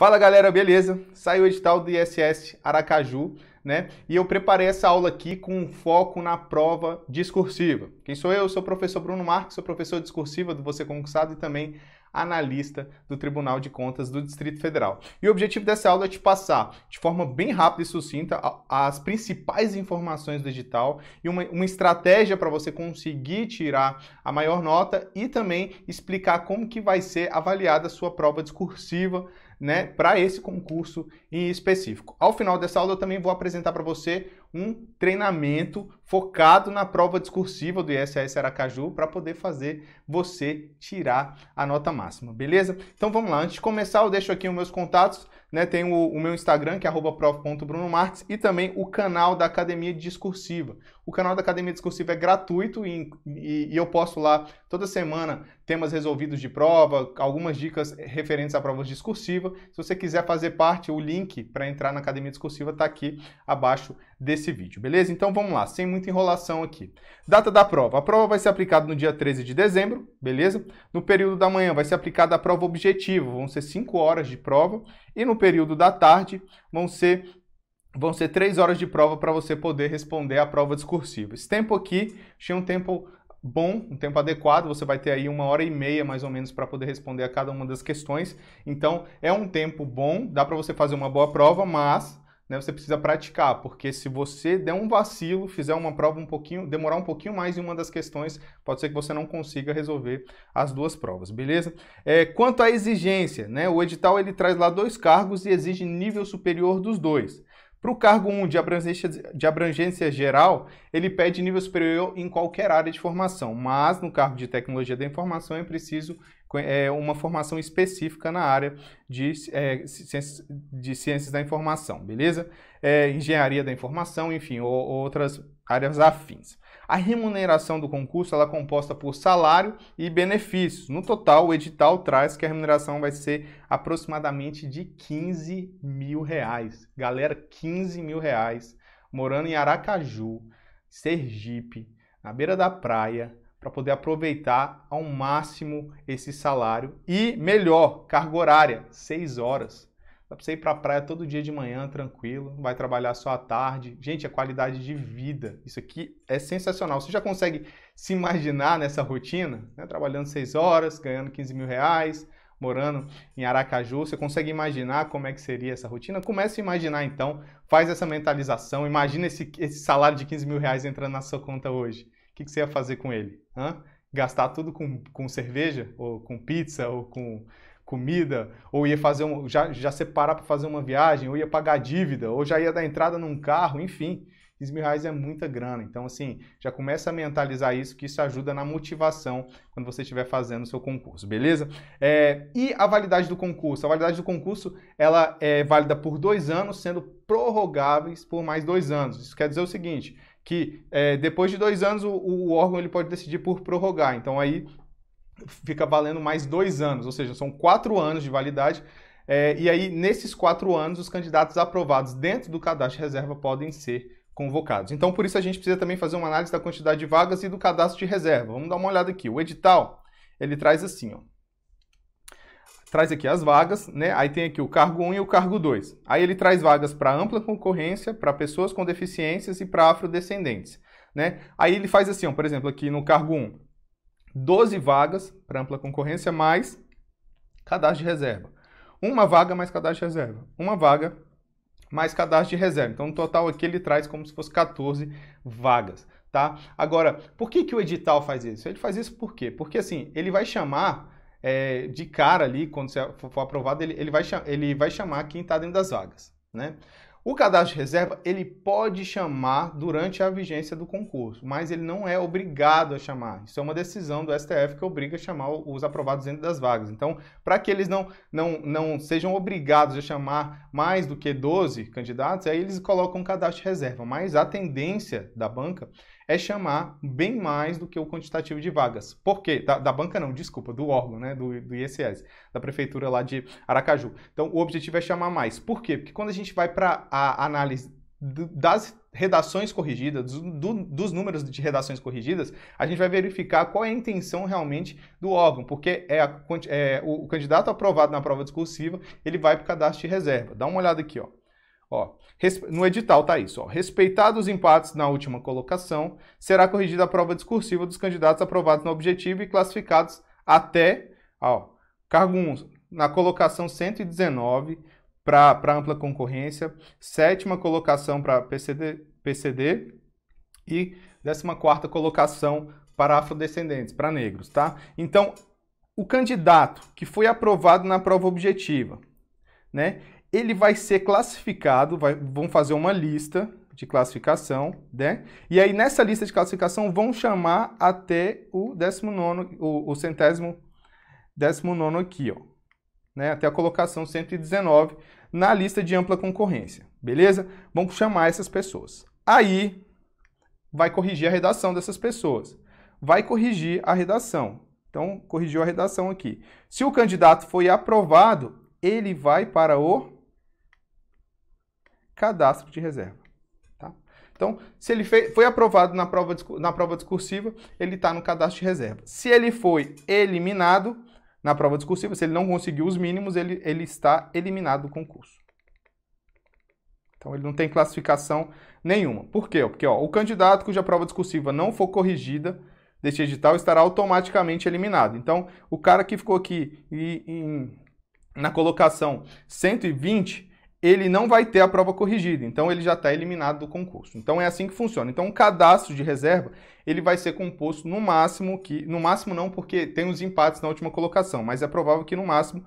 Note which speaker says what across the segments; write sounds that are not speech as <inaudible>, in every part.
Speaker 1: Fala galera, beleza? Saiu o edital do ISS Aracaju, né? E eu preparei essa aula aqui com foco na prova discursiva. Quem sou eu? eu sou o professor Bruno Marques, sou professor discursiva do Você Concursado e também analista do Tribunal de Contas do Distrito Federal. E o objetivo dessa aula é te passar de forma bem rápida e sucinta as principais informações do edital e uma, uma estratégia para você conseguir tirar a maior nota e também explicar como que vai ser avaliada a sua prova discursiva né, para esse concurso em específico. Ao final dessa aula, eu também vou apresentar para você um treinamento focado na prova discursiva do ISS Aracaju para poder fazer você tirar a nota máxima, beleza? Então vamos lá, antes de começar, eu deixo aqui os meus contatos, né? Tem o, o meu Instagram, que é @prof.brunomartes e também o canal da Academia Discursiva. O canal da Academia Discursiva é gratuito e, e, e eu posto lá toda semana temas resolvidos de prova, algumas dicas referentes a provas discursivas. Se você quiser fazer parte, o link para entrar na Academia Discursiva está aqui abaixo desse vídeo, beleza? Então vamos lá, sem muita enrolação aqui. Data da prova. A prova vai ser aplicada no dia 13 de dezembro, beleza? No período da manhã vai ser aplicada a prova objetivo, vão ser 5 horas de prova, e no período da tarde vão ser vão ser três horas de prova para você poder responder a prova discursiva. Esse tempo aqui tinha um tempo bom, um tempo adequado, você vai ter aí uma hora e meia mais ou menos para poder responder a cada uma das questões. Então, é um tempo bom, dá para você fazer uma boa prova, mas né, você precisa praticar, porque se você der um vacilo, fizer uma prova um pouquinho, demorar um pouquinho mais em uma das questões, pode ser que você não consiga resolver as duas provas, beleza? É, quanto à exigência, né, o edital ele traz lá dois cargos e exige nível superior dos dois. Para o cargo 1 de abrangência, de abrangência geral, ele pede nível superior em qualquer área de formação, mas no cargo de tecnologia da informação é preciso é, uma formação específica na área de, é, ciências, de ciências da informação, beleza? É, engenharia da informação, enfim, ou, outras áreas afins. A remuneração do concurso ela é composta por salário e benefícios. No total, o edital traz que a remuneração vai ser aproximadamente de 15 mil reais. Galera, 15 mil reais, morando em Aracaju, Sergipe, na beira da praia, para poder aproveitar ao máximo esse salário e melhor, carga horária, 6 horas. Dá pra você ir pra praia todo dia de manhã, tranquilo, vai trabalhar só à tarde. Gente, a é qualidade de vida. Isso aqui é sensacional. Você já consegue se imaginar nessa rotina? Né? Trabalhando 6 horas, ganhando 15 mil reais, morando em Aracaju. Você consegue imaginar como é que seria essa rotina? Comece a imaginar então, faz essa mentalização. Imagina esse, esse salário de 15 mil reais entrando na sua conta hoje. O que, que você ia fazer com ele? Hã? Gastar tudo com, com cerveja? Ou com pizza? Ou com comida, ou ia fazer um, já, já separar para fazer uma viagem, ou ia pagar dívida, ou já ia dar entrada num carro, enfim. 15 mil reais é muita grana. Então, assim, já começa a mentalizar isso, que isso ajuda na motivação quando você estiver fazendo o seu concurso, beleza? É, e a validade do concurso? A validade do concurso, ela é válida por dois anos, sendo prorrogáveis por mais dois anos. Isso quer dizer o seguinte, que é, depois de dois anos o, o, órgão ele pode decidir por prorrogar. Então aí fica valendo mais dois anos, ou seja, são quatro anos de validade. É, e aí, nesses quatro anos, os candidatos aprovados dentro do cadastro de reserva podem ser convocados. Então, por isso, a gente precisa também fazer uma análise da quantidade de vagas e do cadastro de reserva. Vamos dar uma olhada aqui. O edital, ele traz assim, ó. Traz aqui as vagas, né? Aí tem aqui o cargo 1 e o cargo 2. Aí ele traz vagas para ampla concorrência, para pessoas com deficiências e para afrodescendentes. Né? Aí ele faz assim, ó, por exemplo, aqui no cargo 1, 12 vagas para ampla concorrência, mais cadastro de reserva. Uma vaga mais cadastro de reserva. Uma vaga mais cadastro de reserva. Então, no total aqui ele traz como se fosse 14 vagas, tá? Agora, por que, que o edital faz isso? Ele faz isso por quê? Porque, assim, ele vai chamar é, de cara ali, quando você for aprovado, ele, ele, vai, ele vai chamar quem está dentro das vagas, né? O cadastro de reserva, ele pode chamar durante a vigência do concurso, mas ele não é obrigado a chamar. Isso é uma decisão do STF que obriga a chamar os aprovados dentro das vagas. Então, para que eles não, não, não sejam obrigados a chamar mais do que 12 candidatos, aí eles colocam o cadastro de reserva. Mas a tendência da banca é chamar bem mais do que o quantitativo de vagas. Por quê? Da, da banca não, desculpa, do órgão, né, do, do ISS, da prefeitura lá de Aracaju. Então, o objetivo é chamar mais. Por quê? Porque quando a gente vai para a análise das redações corrigidas, do, dos números de redações corrigidas, a gente vai verificar qual é a intenção realmente do órgão, porque é, a, é o candidato aprovado na prova discursiva, ele vai para o cadastro de reserva. Dá uma olhada aqui, ó. Ó, no edital tá isso. respeitados os empates na última colocação, será corrigida a prova discursiva dos candidatos aprovados no objetivo e classificados até ó, cargo 1, na colocação 119 para ampla concorrência, sétima colocação para PCD, PCD e 14 quarta colocação para afrodescendentes, para negros, tá? Então, o candidato que foi aprovado na prova objetiva, né? ele vai ser classificado, vai, vão fazer uma lista de classificação, né? E aí nessa lista de classificação vão chamar até o 19, o, o centésimo nono aqui, ó, né? Até a colocação 119 na lista de ampla concorrência, beleza? Vão chamar essas pessoas. Aí vai corrigir a redação dessas pessoas. Vai corrigir a redação. Então, corrigiu a redação aqui. Se o candidato foi aprovado, ele vai para o cadastro de reserva. Tá? Então, se ele fez, foi aprovado na prova, na prova discursiva, ele está no cadastro de reserva. Se ele foi eliminado na prova discursiva, se ele não conseguiu os mínimos, ele, ele está eliminado do concurso. Então ele não tem classificação nenhuma. Por quê? Porque ó, o candidato cuja prova discursiva não for corrigida deste edital estará automaticamente eliminado. Então o cara que ficou aqui e, e, na colocação 120 ele não vai ter a prova corrigida, então ele já está eliminado do concurso. Então é assim que funciona. Então o cadastro de reserva ele vai ser composto no máximo que, no máximo não, porque tem os empates na última colocação, mas é provável que no máximo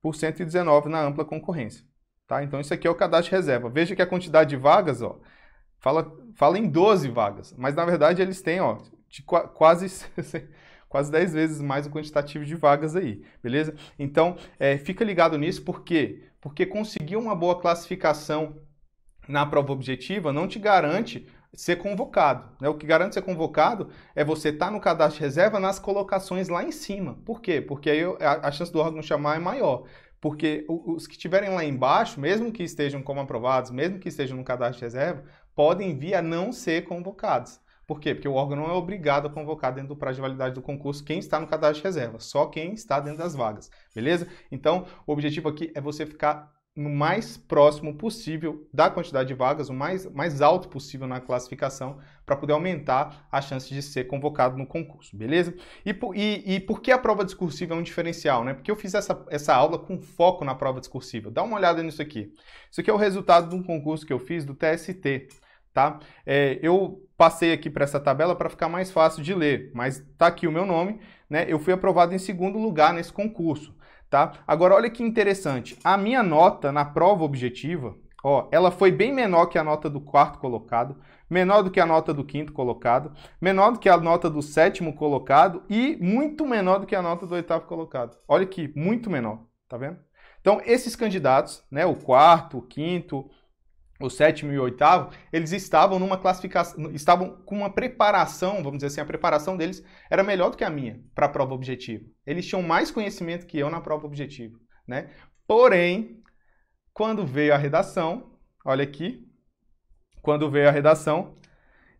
Speaker 1: por 119 na ampla concorrência. Tá? Então isso aqui é o cadastro de reserva. Veja que a quantidade de vagas, ó, fala, fala em 12 vagas, mas na verdade eles têm, ó, de qu quase <laughs> quase 10 vezes mais o quantitativo de vagas aí, beleza? Então, é, fica ligado nisso, por quê? Porque conseguir uma boa classificação na prova objetiva não te garante ser convocado. Né? O que garante ser convocado é você estar tá no cadastro de reserva nas colocações lá em cima. Por quê? Porque aí a, a chance do órgão chamar é maior. Porque os que estiverem lá embaixo, mesmo que estejam como aprovados, mesmo que estejam no cadastro de reserva, podem vir a não ser convocados. Por quê? Porque o órgão não é obrigado a convocar dentro do prazo de validade do concurso quem está no cadastro de reserva, só quem está dentro das vagas, beleza? Então, o objetivo aqui é você ficar no mais próximo possível da quantidade de vagas, o mais, mais alto possível na classificação, para poder aumentar a chance de ser convocado no concurso, beleza? E, e, e, por que a prova discursiva é um diferencial, né? Porque eu fiz essa, essa aula com foco na prova discursiva. Dá uma olhada nisso aqui. Isso aqui é o resultado de um concurso que eu fiz do TST tá? É, eu passei aqui para essa tabela para ficar mais fácil de ler, mas tá aqui o meu nome, né? Eu fui aprovado em segundo lugar nesse concurso, tá? Agora olha que interessante, a minha nota na prova objetiva, ó, ela foi bem menor que a nota do quarto colocado, menor do que a nota do quinto colocado, menor do que a nota do sétimo colocado e muito menor do que a nota do oitavo colocado. Olha que muito menor, tá vendo? Então esses candidatos, né, o quarto, o quinto, o sétimo e o oitavo, eles estavam numa classificação, estavam com uma preparação, vamos dizer assim, a preparação deles era melhor do que a minha para a prova objetiva. Eles tinham mais conhecimento que eu na prova objetiva, né? Porém, quando veio a redação, olha aqui, quando veio a redação,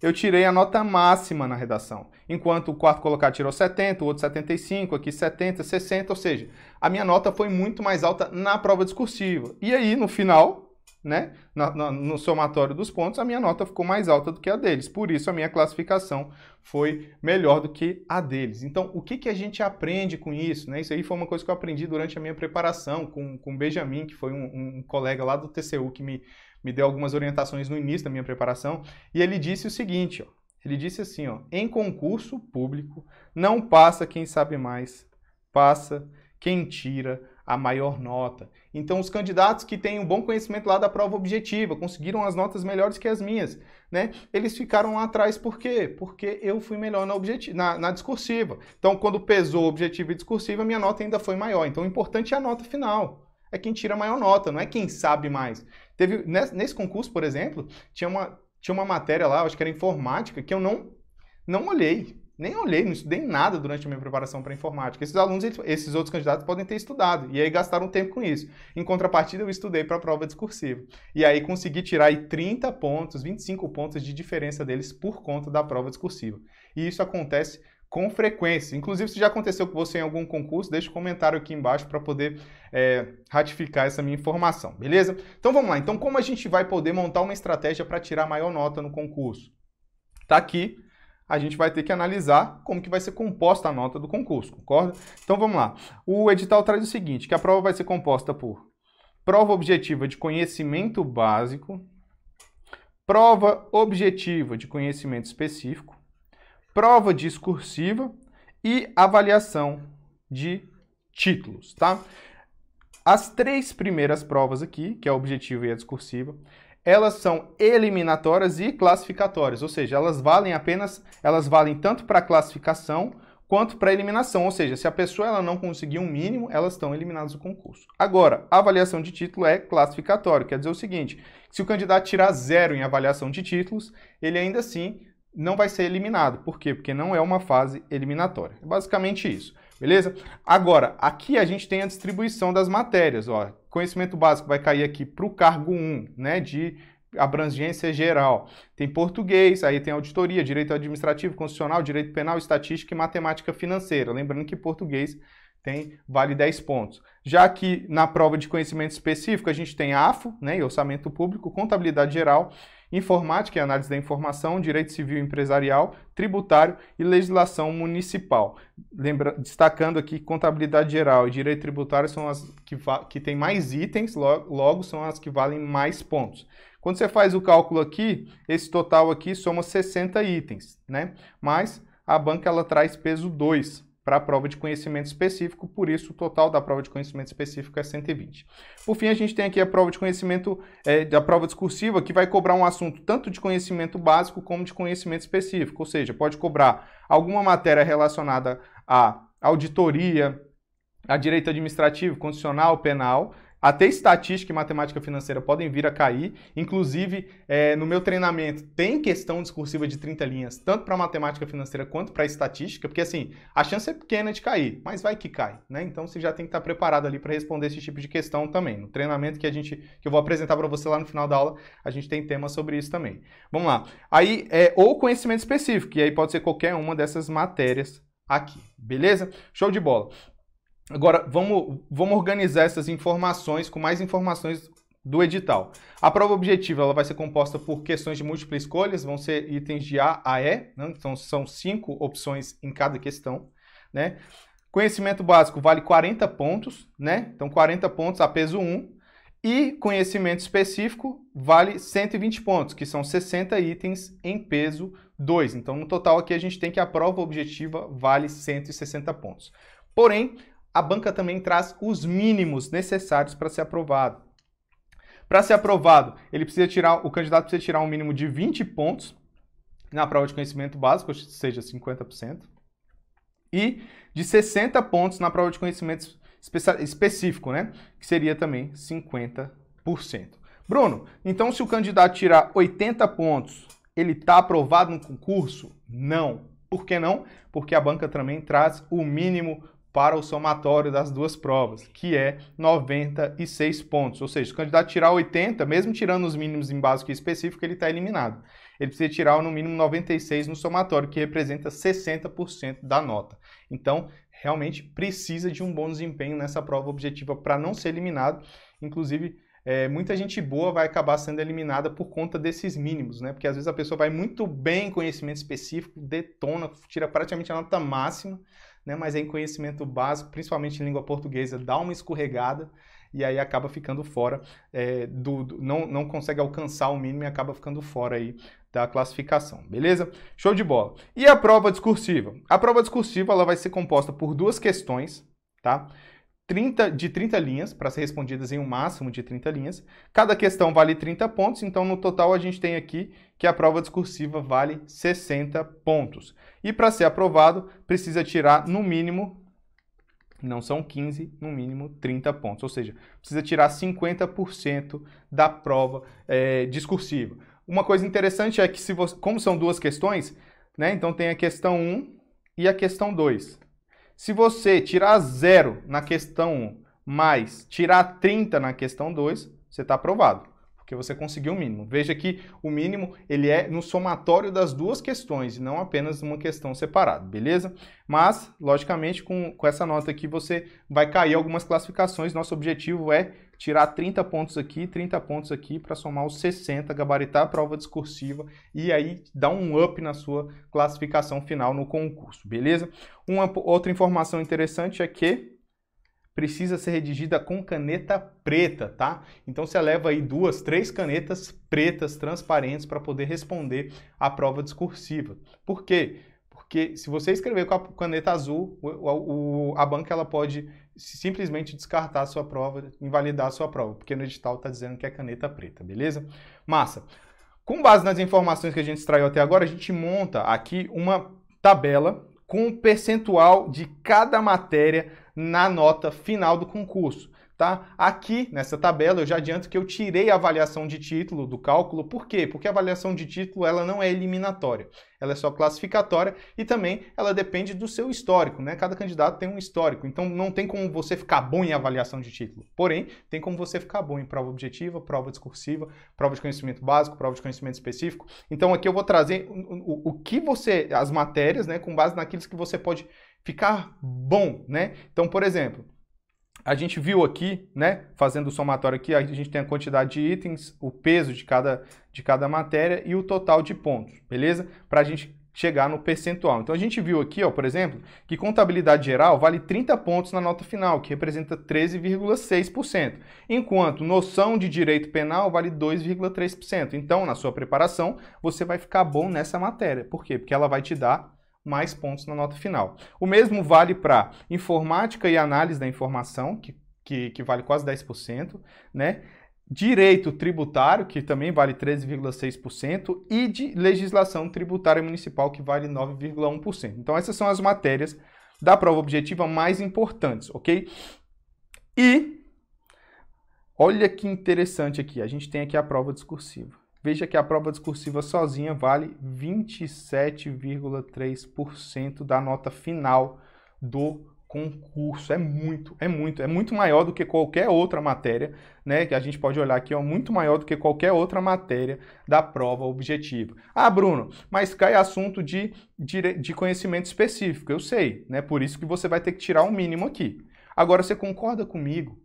Speaker 1: eu tirei a nota máxima na redação. Enquanto o quarto colocado tirou 70, o outro 75, aqui 70, 60, ou seja, a minha nota foi muito mais alta na prova discursiva. E aí, no final, né, no, no, no somatório dos pontos, a minha nota ficou mais alta do que a deles. Por isso, a minha classificação foi melhor do que a deles. Então, o que, que a gente aprende com isso? Né? Isso aí foi uma coisa que eu aprendi durante a minha preparação com, com o Benjamin, que foi um, um colega lá do TCU que me, me deu algumas orientações no início da minha preparação. E ele disse o seguinte: ó, ele disse assim, ó, em concurso público, não passa quem sabe mais, passa quem tira a maior nota. Então, os candidatos que têm um bom conhecimento lá da prova objetiva, conseguiram as notas melhores que as minhas, né? Eles ficaram lá atrás por quê? Porque eu fui melhor na, na, na discursiva. Então, quando pesou objetivo e discursiva, minha nota ainda foi maior. Então, o importante é a nota final. É quem tira a maior nota, não é quem sabe mais. Teve nesse concurso, por exemplo, tinha uma tinha uma matéria lá, acho que era informática, que eu não não olhei nem olhei, não estudei nada durante a minha preparação para informática. Esses alunos, esses outros candidatos podem ter estudado e aí gastaram tempo com isso. Em contrapartida, eu estudei para a prova discursiva. E aí consegui tirar aí 30 pontos, 25 pontos de diferença deles por conta da prova discursiva. E isso acontece com frequência. Inclusive, se já aconteceu com você em algum concurso, deixe um comentário aqui embaixo para poder é, ratificar essa minha informação, beleza? Então vamos lá. Então, como a gente vai poder montar uma estratégia para tirar maior nota no concurso? Tá aqui a gente vai ter que analisar como que vai ser composta a nota do concurso, concorda? Então vamos lá. O edital traz o seguinte, que a prova vai ser composta por prova objetiva de conhecimento básico, prova objetiva de conhecimento específico, prova discursiva e avaliação de títulos, tá? As três primeiras provas aqui, que é a objetiva e a discursiva, elas são eliminatórias e classificatórias, ou seja, elas valem apenas, elas valem tanto para classificação quanto para eliminação, ou seja, se a pessoa ela não conseguir um mínimo, elas estão eliminadas do concurso. Agora, a avaliação de título é classificatório, quer dizer o seguinte, se o candidato tirar zero em avaliação de títulos, ele ainda assim não vai ser eliminado. Por quê? Porque não é uma fase eliminatória. É basicamente isso. Beleza? Agora, aqui a gente tem a distribuição das matérias. Ó. Conhecimento básico vai cair aqui para o cargo 1, né? De abrangência geral. Tem português, aí tem auditoria, direito administrativo, constitucional, direito penal, estatística e matemática financeira. Lembrando que português tem vale 10 pontos. Já que na prova de conhecimento específico a gente tem AFO, né, e orçamento público, contabilidade geral informática e análise da informação, direito civil e empresarial, tributário e legislação municipal. Lembra, destacando aqui que contabilidade geral e direito tributário são as que, que têm mais itens, logo, logo são as que valem mais pontos. Quando você faz o cálculo aqui, esse total aqui soma 60 itens, né? Mas a banca ela traz peso 2 para a prova de conhecimento específico, por isso o total da prova de conhecimento específico é 120. Por fim, a gente tem aqui a prova de conhecimento, é, da prova discursiva, que vai cobrar um assunto tanto de conhecimento básico como de conhecimento específico, ou seja, pode cobrar alguma matéria relacionada à auditoria, à direito administrativo, constitucional, penal, até estatística e matemática financeira podem vir a cair. Inclusive, é, no meu treinamento tem questão discursiva de 30 linhas, tanto para matemática financeira quanto para estatística, porque assim, a chance é pequena de cair, mas vai que cai, né? Então você já tem que estar tá preparado ali para responder esse tipo de questão também. No treinamento que a gente que eu vou apresentar para você lá no final da aula, a gente tem tema sobre isso também. Vamos lá. Aí é ou conhecimento específico, e aí pode ser qualquer uma dessas matérias aqui, beleza? Show de bola. Agora, vamos, vamos organizar essas informações com mais informações do edital. A prova objetiva ela vai ser composta por questões de múltipla escolha, vão ser itens de A a E, né? então são cinco opções em cada questão. Né? Conhecimento básico vale 40 pontos, né? então 40 pontos a peso 1. E conhecimento específico vale 120 pontos, que são 60 itens em peso 2. Então, no total aqui a gente tem que a prova objetiva vale 160 pontos. Porém, a banca também traz os mínimos necessários para ser aprovado. Para ser aprovado, ele precisa tirar, o candidato precisa tirar um mínimo de 20 pontos na prova de conhecimento básico, ou seja, 50%, e de 60 pontos na prova de conhecimento específico, né? Que seria também 50%. Bruno, então se o candidato tirar 80 pontos, ele está aprovado no concurso? Não. Por que não? Porque a banca também traz o mínimo para o somatório das duas provas, que é 96 pontos. Ou seja, se o candidato tirar 80, mesmo tirando os mínimos em básico e específico, ele está eliminado. Ele precisa tirar no mínimo 96 no somatório, que representa 60% da nota. Então, realmente precisa de um bom desempenho nessa prova objetiva para não ser eliminado. Inclusive, é, muita gente boa vai acabar sendo eliminada por conta desses mínimos, né? Porque às vezes a pessoa vai muito bem em conhecimento específico, detona, tira praticamente a nota máxima, né? Mas em conhecimento básico, principalmente em língua portuguesa, dá uma escorregada e aí acaba ficando fora é, do, do, não, não consegue alcançar o mínimo e acaba ficando fora aí da classificação, beleza? Show de bola. E a prova discursiva? A prova discursiva ela vai ser composta por duas questões, tá? 30, de 30 linhas, para ser respondidas em um máximo de 30 linhas. Cada questão vale 30 pontos, então no total a gente tem aqui que a prova discursiva vale 60 pontos. E para ser aprovado, precisa tirar no mínimo, não são 15, no mínimo 30 pontos, ou seja, precisa tirar 50% da prova é, discursiva. Uma coisa interessante é que, se você, como são duas questões, né, então tem a questão 1 e a questão 2. Se você tirar zero na questão 1, mais tirar 30 na questão 2, você está aprovado porque você conseguiu o mínimo. Veja que o mínimo ele é no somatório das duas questões, e não apenas uma questão separada, beleza? Mas, logicamente, com, com essa nota aqui você vai cair algumas classificações. Nosso objetivo é tirar 30 pontos aqui, 30 pontos aqui, para somar os 60, gabaritar a prova discursiva e aí dar um up na sua classificação final no concurso, beleza? Uma outra informação interessante é que precisa ser redigida com caneta preta, tá? Então você leva aí duas, três canetas pretas transparentes para poder responder a prova discursiva. Por quê? Porque se você escrever com a caneta azul, o, o, a banca ela pode simplesmente descartar a sua prova, invalidar a sua prova, porque no edital está dizendo que é caneta preta, beleza? Massa. Com base nas informações que a gente extraiu até agora, a gente monta aqui uma tabela com o percentual de cada matéria na nota final do concurso. Tá? Aqui nessa tabela eu já adianto que eu tirei a avaliação de título do cálculo, por quê? Porque a avaliação de título ela não é eliminatória, ela é só classificatória e também ela depende do seu histórico, né? Cada candidato tem um histórico, então não tem como você ficar bom em avaliação de título, porém tem como você ficar bom em prova objetiva, prova discursiva, prova de conhecimento básico, prova de conhecimento específico. Então aqui eu vou trazer o, o, o que você, as matérias, né, com base naquilo que você pode ficar bom, né? Então, por exemplo, a gente viu aqui, né, fazendo o somatório aqui, a gente tem a quantidade de itens, o peso de cada, de cada matéria e o total de pontos, beleza? Para a gente chegar no percentual. Então a gente viu aqui, ó, por exemplo, que contabilidade geral vale 30 pontos na nota final, que representa 13,6%, enquanto noção de direito penal vale 2,3%. Então, na sua preparação, você vai ficar bom nessa matéria. Por quê? Porque ela vai te dar mais pontos na nota final. O mesmo vale para informática e análise da informação, que, que, que vale quase 10%, né? direito tributário, que também vale 13,6%, e de legislação tributária municipal, que vale 9,1%. Então, essas são as matérias da prova objetiva mais importantes, ok? E olha que interessante aqui, a gente tem aqui a prova discursiva. Veja que a prova discursiva sozinha vale 27,3% da nota final do concurso. É muito, é muito, é muito maior do que qualquer outra matéria, né? Que a gente pode olhar aqui, é muito maior do que qualquer outra matéria da prova objetiva. Ah, Bruno, mas cai assunto de, de, de conhecimento específico. Eu sei, né? Por isso que você vai ter que tirar o um mínimo aqui. Agora, você concorda comigo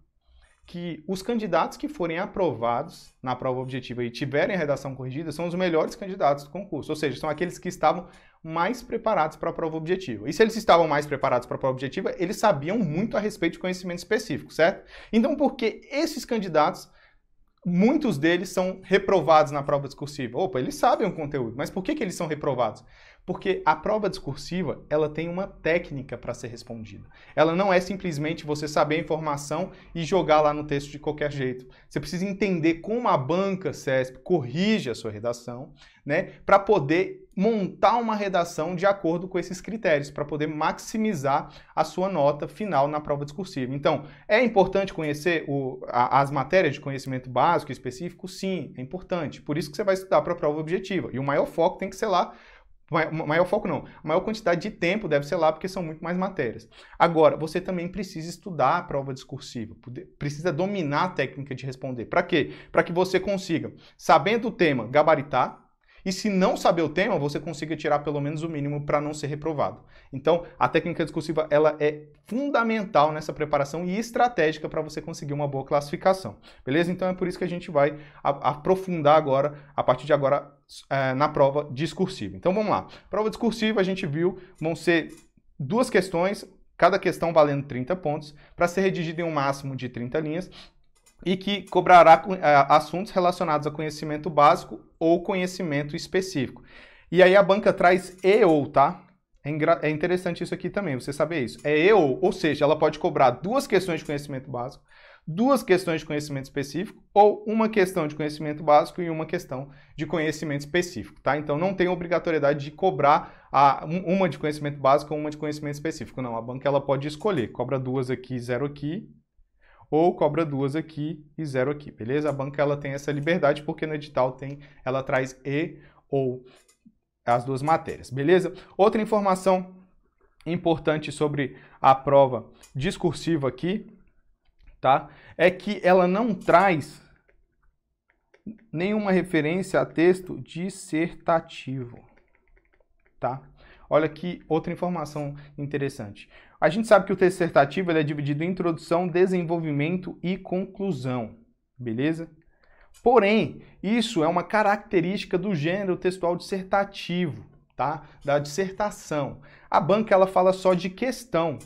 Speaker 1: que os candidatos que forem aprovados na prova objetiva e tiverem a redação corrigida são os melhores candidatos do concurso, ou seja, são aqueles que estavam mais preparados para a prova objetiva. E se eles estavam mais preparados para a prova objetiva, eles sabiam muito a respeito de conhecimento específico, certo? Então, porque esses candidatos muitos deles são reprovados na prova discursiva. Opa, eles sabem o conteúdo, mas por que, que eles são reprovados? Porque a prova discursiva, ela tem uma técnica para ser respondida. Ela não é simplesmente você saber a informação e jogar lá no texto de qualquer jeito. Você precisa entender como a banca CESP corrige a sua redação, né, para poder montar uma redação de acordo com esses critérios, para poder maximizar a sua nota final na prova discursiva. Então, é importante conhecer o, a, as matérias de conhecimento básico específico? Sim, é importante. Por isso que você vai estudar para a prova objetiva. E o maior foco tem que ser lá maior foco não, a maior quantidade de tempo deve ser lá, porque são muito mais matérias. Agora, você também precisa estudar a prova discursiva, precisa dominar a técnica de responder. Para quê? Para que você consiga, sabendo o tema, gabaritar, e se não saber o tema, você consiga tirar pelo menos o mínimo para não ser reprovado. Então, a técnica discursiva ela é fundamental nessa preparação e estratégica para você conseguir uma boa classificação. Beleza? Então é por isso que a gente vai aprofundar agora, a partir de agora, é, na prova discursiva. Então vamos lá. Prova discursiva, a gente viu, vão ser duas questões, cada questão valendo 30 pontos, para ser redigida em um máximo de 30 linhas e que cobrará eh, assuntos relacionados a conhecimento básico ou conhecimento específico. E aí a banca traz e ou, tá? É, é, interessante isso aqui também, você saber isso. É e ou, ou seja, ela pode cobrar duas questões de conhecimento básico, duas questões de conhecimento específico ou uma questão de conhecimento básico e uma questão de conhecimento específico, tá? Então não tem obrigatoriedade de cobrar a, uma de conhecimento básico ou uma de conhecimento específico, não. A banca ela pode escolher, cobra duas aqui, zero aqui, ou cobra duas aqui e zero aqui, beleza? A banca ela tem essa liberdade porque no edital tem, ela traz e ou as duas matérias, beleza? Outra informação importante sobre a prova discursiva aqui, tá? É que ela não traz nenhuma referência a texto dissertativo, tá? Olha que outra informação interessante. A gente sabe que o texto dissertativo é dividido em introdução, desenvolvimento e conclusão, beleza? Porém, isso é uma característica do gênero textual dissertativo, tá? Da dissertação. A banca ela fala só de questão,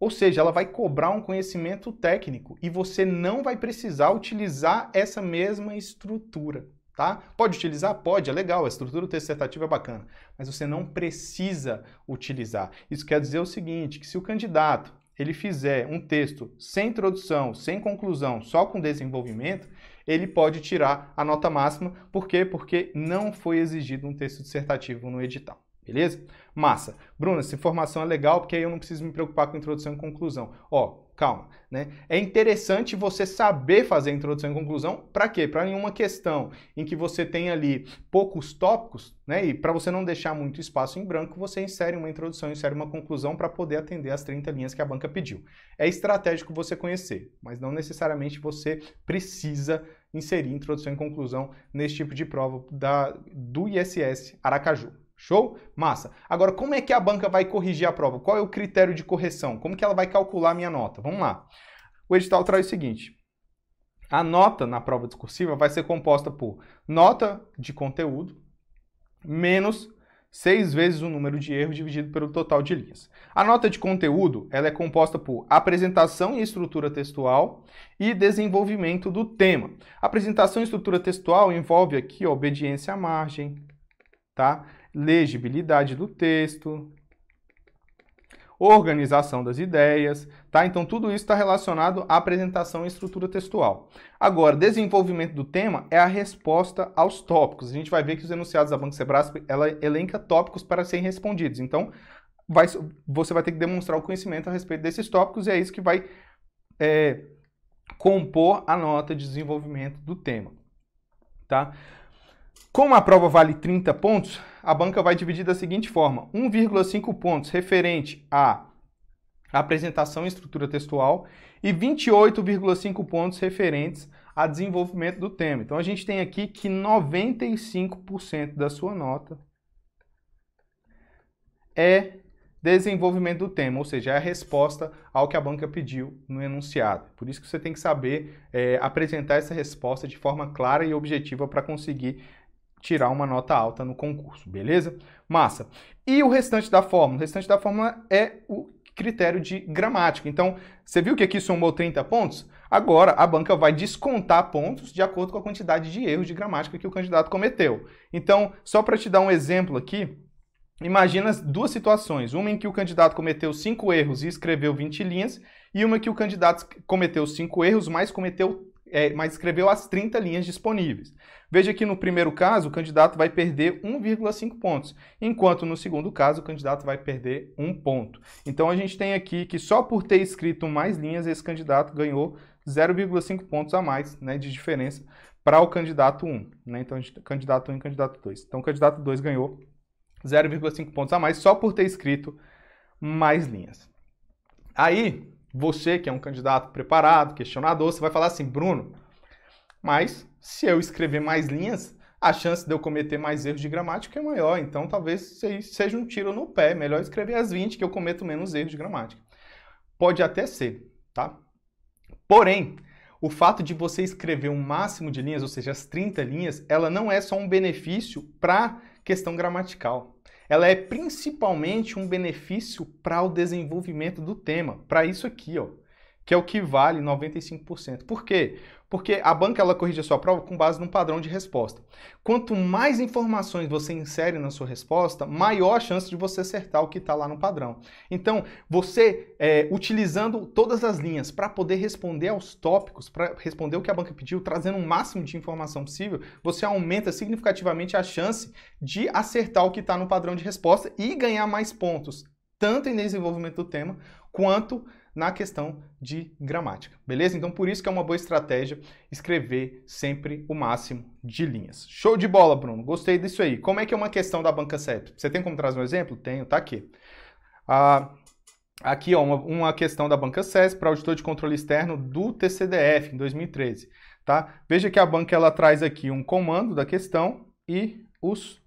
Speaker 1: ou seja, ela vai cobrar um conhecimento técnico e você não vai precisar utilizar essa mesma estrutura. Tá? Pode utilizar? Pode, é legal, a estrutura do texto dissertativo é bacana, mas você não precisa utilizar. Isso quer dizer o seguinte, que se o candidato ele fizer um texto sem introdução, sem conclusão, só com desenvolvimento, ele pode tirar a nota máxima. Por quê? Porque não foi exigido um texto dissertativo no edital. Beleza? Massa. Bruna, essa informação é legal porque aí eu não preciso me preocupar com introdução e conclusão. Ó, Calma, né? É interessante você saber fazer a introdução e conclusão para quê? Para nenhuma questão em que você tem ali poucos tópicos, né? E para você não deixar muito espaço em branco, você insere uma introdução, insere uma conclusão para poder atender as 30 linhas que a banca pediu. É estratégico você conhecer, mas não necessariamente você precisa inserir introdução e conclusão nesse tipo de prova da, do ISS Aracaju. Show? Massa. Agora, como é que a banca vai corrigir a prova? Qual é o critério de correção? Como que ela vai calcular a minha nota? Vamos lá. O edital traz o seguinte: a nota na prova discursiva vai ser composta por nota de conteúdo menos seis vezes o número de erros dividido pelo total de linhas. A nota de conteúdo ela é composta por apresentação e estrutura textual e desenvolvimento do tema. apresentação e estrutura textual envolve aqui obediência à margem, tá? legibilidade do texto, organização das ideias, tá? Então tudo isso está relacionado à apresentação e estrutura textual. Agora, desenvolvimento do tema é a resposta aos tópicos. A gente vai ver que os enunciados da Banca Sebrasp, ela elenca tópicos para serem respondidos. Então, vai, você vai ter que demonstrar o conhecimento a respeito desses tópicos e é isso que vai é, compor a nota de desenvolvimento do tema, tá? Como a prova vale 30 pontos, a banca vai dividir da seguinte forma: 1,5 pontos referente à apresentação e estrutura textual e 28,5 pontos referentes a desenvolvimento do tema. Então a gente tem aqui que 95% da sua nota é desenvolvimento do tema, ou seja, é a resposta ao que a banca pediu no enunciado. Por isso que você tem que saber é, apresentar essa resposta de forma clara e objetiva para conseguir tirar uma nota alta no concurso, beleza? Massa. E o restante da fórmula? O restante da fórmula é o critério de gramática. Então, você viu que aqui somou 30 pontos? Agora, a banca vai descontar pontos de acordo com a quantidade de erros de gramática que o candidato cometeu. Então, só para te dar um exemplo aqui, imagina duas situações. Uma em que o candidato cometeu 5 erros e escreveu 20 linhas, e uma em que o candidato cometeu 5 erros, mas cometeu é, mas escreveu as 30 linhas disponíveis. Veja que no primeiro caso, o candidato vai perder 1,5 pontos, enquanto no segundo caso, o candidato vai perder 1 ponto. Então a gente tem aqui que só por ter escrito mais linhas, esse candidato ganhou 0,5 pontos a mais né, de diferença para o candidato 1. Né? Então, candidato 1 e candidato 2. Então, o candidato 2 ganhou 0,5 pontos a mais só por ter escrito mais linhas. Aí, você, que é um candidato preparado, questionador, você vai falar assim, Bruno, mas se eu escrever mais linhas, a chance de eu cometer mais erros de gramática é maior, então talvez seja um tiro no pé, melhor escrever as 20 que eu cometo menos erros de gramática. Pode até ser, tá? Porém, o fato de você escrever um máximo de linhas, ou seja, as 30 linhas, ela não é só um benefício para questão gramatical ela é principalmente um benefício para o desenvolvimento do tema, para isso aqui, ó que é o que vale 95%. Por quê? Porque a banca ela corrige a sua prova com base num padrão de resposta. Quanto mais informações você insere na sua resposta, maior a chance de você acertar o que está lá no padrão. Então, você é, utilizando todas as linhas para poder responder aos tópicos, para responder o que a banca pediu, trazendo o máximo de informação possível, você aumenta significativamente a chance de acertar o que está no padrão de resposta e ganhar mais pontos, tanto em desenvolvimento do tema quanto na questão de gramática, beleza? Então por isso que é uma boa estratégia escrever sempre o máximo de linhas. Show de bola, Bruno. Gostei disso aí. Como é que é uma questão da banca CEP? Você tem como trazer um exemplo? Tenho, tá aqui. Ah, aqui, ó, uma, uma questão da banca CES para auditor de controle externo do TCDF em 2013, tá? Veja que a banca ela traz aqui um comando da questão e os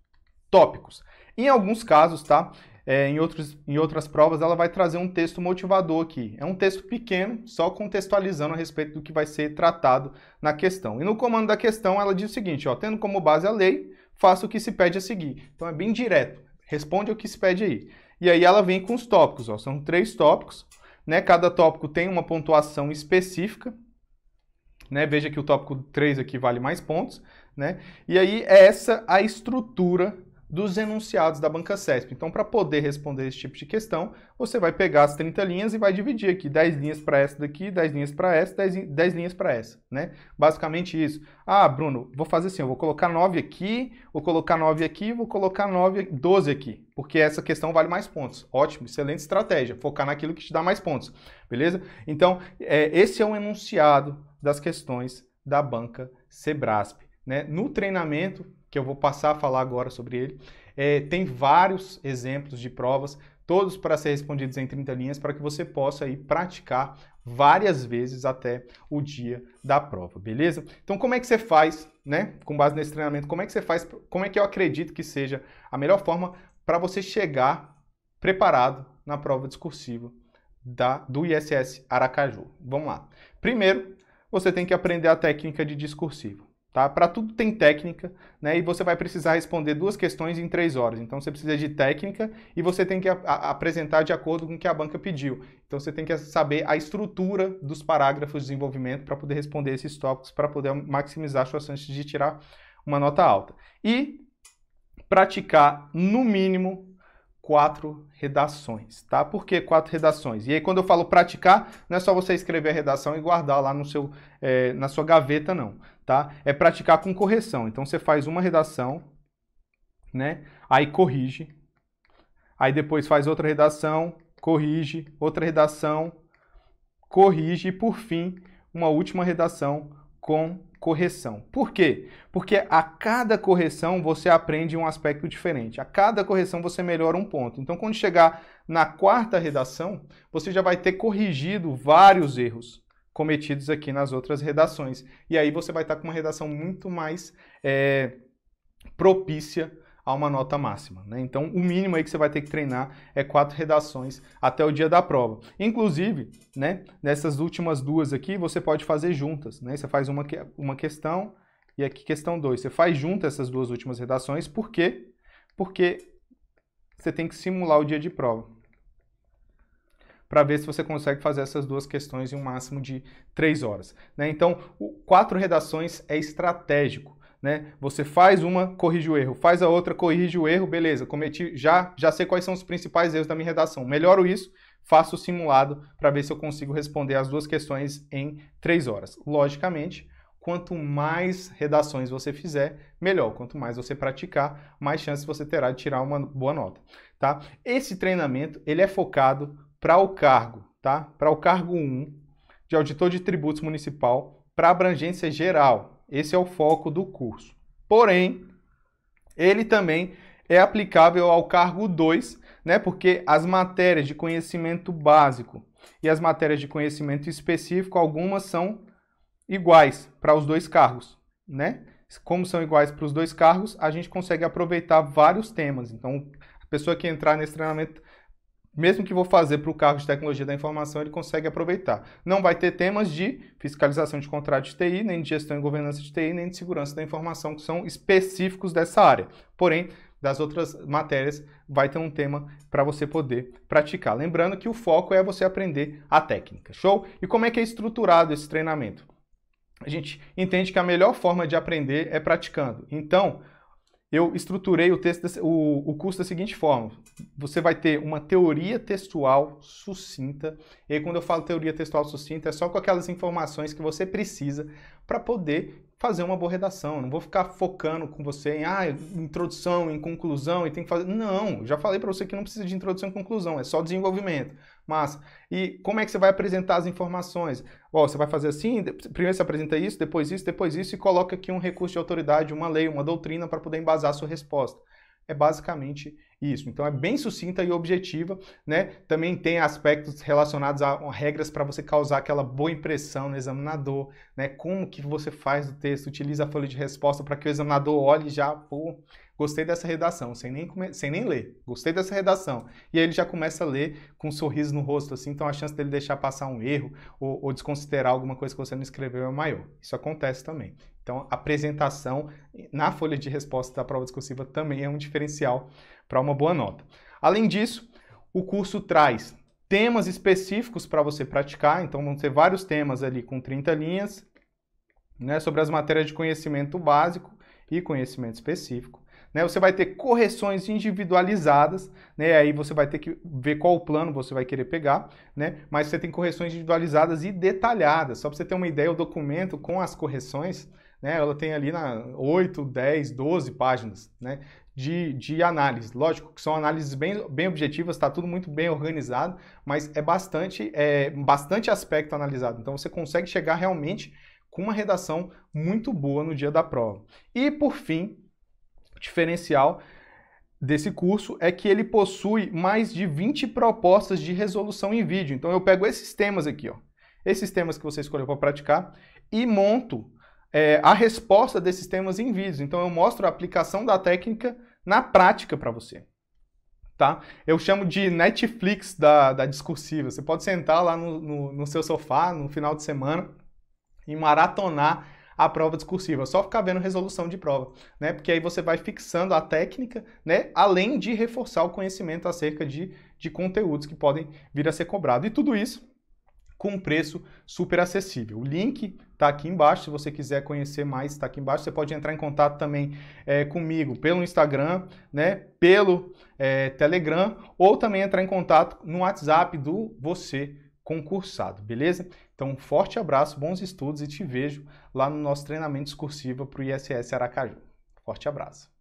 Speaker 1: tópicos. Em alguns casos, tá? é, em, outros, em outras provas, ela vai trazer um texto motivador aqui. É um texto pequeno, só contextualizando a respeito do que vai ser tratado na questão. E no comando da questão, ela diz o seguinte: ó, tendo como base a lei, faça o que se pede a seguir. Então é bem direto, responde o que se pede aí. E aí ela vem com os tópicos, ó, são três tópicos. Né? Cada tópico tem uma pontuação específica, né? Veja que o tópico 3 aqui vale mais pontos, né? E aí essa é a estrutura dos enunciados da banca CESP. Então, para poder responder esse tipo de questão, você vai pegar as 30 linhas e vai dividir aqui 10 linhas para essa daqui, 10 linhas para essa, 10, 10 linhas para essa, né? Basicamente isso. Ah, Bruno, vou fazer assim, eu vou colocar 9 aqui, vou colocar 9 aqui, vou colocar 9, 12 aqui, porque essa questão vale mais pontos. Ótimo, excelente estratégia, focar naquilo que te dá mais pontos, beleza? Então, é, esse é um enunciado das questões da banca Sebrasp. Né? No treinamento, que eu vou passar a falar agora sobre ele. É, tem vários exemplos de provas, todos para ser respondidos em 30 linhas, para que você possa aí praticar várias vezes até o dia da prova, beleza? Então, como é que você faz, né? Com base nesse treinamento, como é que você faz? Como é que eu acredito que seja a melhor forma para você chegar preparado na prova discursiva da, do ISS Aracaju? Vamos lá. Primeiro, você tem que aprender a técnica de discursiva. Tá? Para tudo tem técnica, né? E você vai precisar responder duas questões em três horas. Então você precisa de técnica e você tem que apresentar de acordo com o que a banca pediu. Então você tem que saber a estrutura dos parágrafos de desenvolvimento para poder responder esses tópicos, para poder maximizar suas chances de tirar uma nota alta. E praticar no mínimo quatro redações, tá? Por que quatro redações? E aí quando eu falo praticar, não é só você escrever a redação e guardar lá no seu, é, na sua gaveta, não tá? É praticar com correção. Então você faz uma redação, né? Aí corrige. Aí depois faz outra redação, corrige, outra redação, corrige e por fim, uma última redação com correção. Por quê? Porque a cada correção você aprende um aspecto diferente. A cada correção você melhora um ponto. Então quando chegar na quarta redação, você já vai ter corrigido vários erros cometidos aqui nas outras redações. E aí você vai estar com uma redação muito mais é, propícia a uma nota máxima. Né? Então, o mínimo aí que você vai ter que treinar é quatro redações até o dia da prova. Inclusive, né, nessas últimas duas aqui, você pode fazer juntas. Né? Você faz uma, uma questão e aqui questão dois Você faz junto essas duas últimas redações, por quê? Porque você tem que simular o dia de prova para ver se você consegue fazer essas duas questões em um máximo de três horas. Né? Então, o, quatro redações é estratégico. Né? Você faz uma, corrige o erro, faz a outra, corrige o erro, beleza, cometi, já, já sei quais são os principais erros da minha redação. Melhoro isso, faço o simulado para ver se eu consigo responder as duas questões em três horas. Logicamente, quanto mais redações você fizer, melhor. Quanto mais você praticar, mais chances você terá de tirar uma boa nota, tá? Esse treinamento, ele é focado para o cargo, tá? Para o cargo 1 de auditor de tributos municipal para abrangência geral. Esse é o foco do curso. Porém, ele também é aplicável ao cargo 2, né? Porque as matérias de conhecimento básico e as matérias de conhecimento específico, algumas são iguais para os dois cargos, né? Como são iguais para os dois cargos, a gente consegue aproveitar vários temas. Então, a pessoa que entrar nesse treinamento mesmo que vou fazer para o cargo de tecnologia da informação, ele consegue aproveitar. Não vai ter temas de fiscalização de contratos de TI, nem de gestão e governança de TI, nem de segurança da informação, que são específicos dessa área. Porém, das outras matérias, vai ter um tema para você poder praticar. Lembrando que o foco é você aprender a técnica, show? E como é que é estruturado esse treinamento? A gente entende que a melhor forma de aprender é praticando. Então, eu estruturei o texto, o, o curso da seguinte forma: você vai ter uma teoria textual sucinta. E aí, quando eu falo teoria textual sucinta, é só com aquelas informações que você precisa para poder fazer uma boa redação. Não vou ficar focando com você em ah, introdução, em conclusão e tem que fazer. Não, já falei para você que não precisa de introdução e conclusão, é só desenvolvimento. Massa. E como é que você vai apresentar as informações? você vai fazer assim, primeiro você apresenta isso, depois isso, depois isso, e coloca aqui um recurso de autoridade, uma lei, uma doutrina para poder embasar a sua resposta. É basicamente isso. Então é bem sucinta e objetiva, né? Também tem aspectos relacionados a regras para você causar aquela boa impressão no examinador, né? Como que você faz o texto, utiliza a folha de resposta para que o examinador olhe já, pô, por Gostei dessa redação, sem nem, come... sem nem ler. Gostei dessa redação. E aí ele já começa a ler com um sorriso no rosto, assim, então a chance dele deixar passar um erro ou, ou desconsiderar alguma coisa que você não escreveu é maior. Isso acontece também. Então, a apresentação na folha de resposta da prova discursiva também é um diferencial para uma boa nota. Além disso, o curso traz temas específicos para você praticar, então vão ter vários temas ali com 30 linhas, né, sobre as matérias de conhecimento básico e conhecimento específico. Né? Você vai ter correções individualizadas, né? Aí você vai ter que ver qual plano você vai querer pegar, né? Mas você tem correções individualizadas e detalhadas. Só para você ter uma ideia, o documento com as correções, né? Ela tem ali na 8, 10, 12 páginas, né? De, de, análise. Lógico que são análises bem, bem objetivas, está tudo muito bem organizado, mas é bastante, é bastante aspecto analisado. Então você consegue chegar realmente com uma redação muito boa no dia da prova. E por fim, diferencial desse curso é que ele possui mais de 20 propostas de resolução em vídeo. Então eu pego esses temas aqui, ó, esses temas que você escolheu para praticar e monto é, a resposta desses temas em vídeos. Então eu mostro a aplicação da técnica na prática para você. Tá? Eu chamo de Netflix da, da discursiva. Você pode sentar lá no, no, no seu sofá no final de semana e maratonar a prova discursiva, só ficar vendo resolução de prova, né? Porque aí você vai fixando a técnica, né? Além de reforçar o conhecimento acerca de, de conteúdos que podem vir a ser cobrados E tudo isso com um preço super acessível. O link está aqui embaixo, se você quiser conhecer mais, está aqui embaixo. Você pode entrar em contato também é, comigo pelo Instagram, né, pelo é, Telegram, ou também entrar em contato no WhatsApp do Você concursado, beleza? Então, um forte abraço, bons estudos e te vejo lá no nosso treinamento discursivo para o ISS Aracaju. Forte abraço.